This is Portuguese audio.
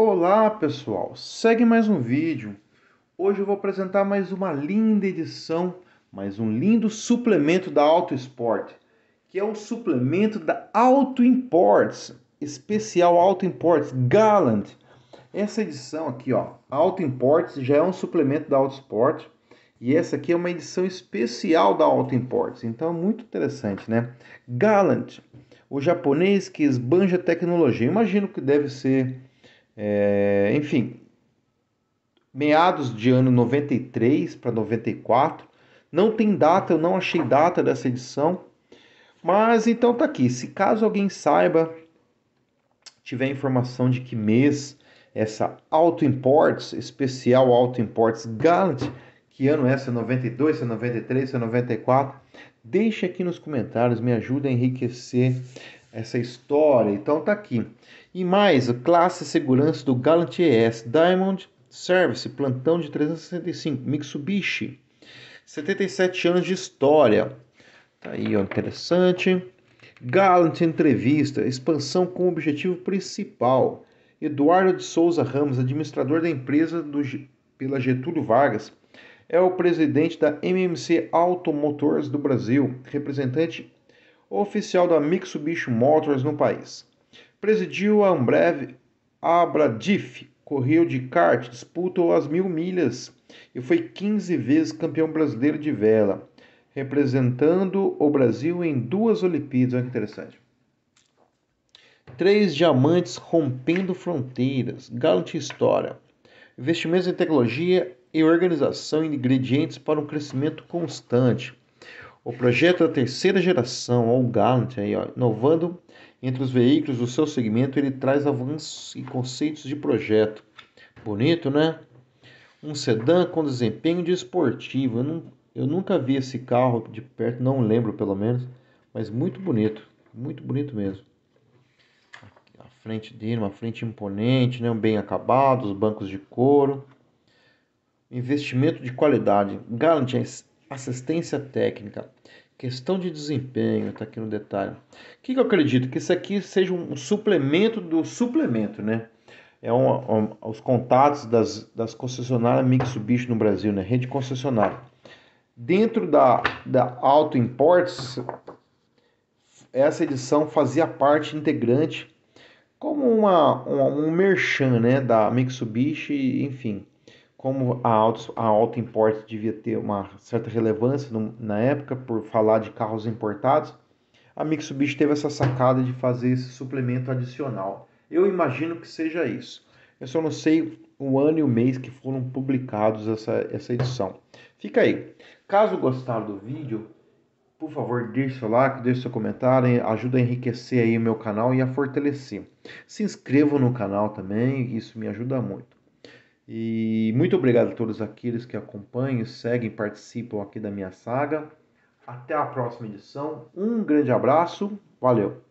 Olá pessoal, segue mais um vídeo. Hoje eu vou apresentar mais uma linda edição, mais um lindo suplemento da Auto Sport, que é o suplemento da Auto Imports, especial Auto Imports Gallant. Essa edição aqui, ó, Auto Imports já é um suplemento da Auto Sport e essa aqui é uma edição especial da Auto Imports, então muito interessante, né? Gallant, o japonês que esbanja tecnologia. Imagino que deve ser é, enfim, meados de ano 93 para 94. Não tem data, eu não achei data dessa edição. Mas então tá aqui. Se caso alguém saiba, tiver informação de que mês essa Auto Imports, especial Auto Imports Gallant, que ano é essa? 92, essa 93, essa 94? Deixe aqui nos comentários, me ajuda a enriquecer essa história. Então tá aqui. E mais, classe segurança do Galant ES, Diamond Service, plantão de 365, Mitsubishi. 77 anos de história. Tá aí, ó, interessante. Galant entrevista, expansão com objetivo principal. Eduardo de Souza Ramos, administrador da empresa do, pela Getúlio Vargas, é o presidente da MMC Automotores do Brasil, representante oficial da Mitsubishi Motors no país. Presidiu a Ambev Abradif, correu de kart, disputou as mil milhas e foi 15 vezes campeão brasileiro de vela, representando o Brasil em duas Olimpíadas. Olha que interessante. Três diamantes rompendo fronteiras. Galante História. Investimentos em tecnologia e organização ingredientes para um crescimento constante. O projeto da é terceira geração, ou Gallant, aí, ó, inovando entre os veículos do seu segmento, ele traz avanços e conceitos de projeto. Bonito, né? Um sedã com desempenho desportivo. De eu, não, eu nunca vi esse carro de perto, não lembro pelo menos, mas muito bonito, muito bonito mesmo. A frente dele, uma frente imponente, né? bem acabado, os bancos de couro investimento de qualidade. Gallant é assistência técnica, questão de desempenho, tá aqui no detalhe. O que, que, eu acredito? Que isso aqui seja um suplemento do suplemento, né? É um, um, os contatos das, das concessionárias Mitsubishi no Brasil, né? Rede concessionária. Dentro da, da Auto Imports, essa edição fazia parte integrante como uma, uma, um merchan né, da Mitsubishi, enfim como a auto, a auto import devia ter uma certa relevância no, na época por falar de carros importados, a Mitsubishi teve essa sacada de fazer esse suplemento adicional. Eu imagino que seja isso. Eu só não sei o ano e o mês que foram publicados essa, essa edição. Fica aí. Caso gostaram do vídeo, por favor, deixe seu like, deixe seu comentário, ajuda a enriquecer aí o meu canal e a fortalecer. Se inscreva no canal também, isso me ajuda muito. E muito obrigado a todos aqueles que acompanham, seguem, participam aqui da minha saga. Até a próxima edição. Um grande abraço. Valeu!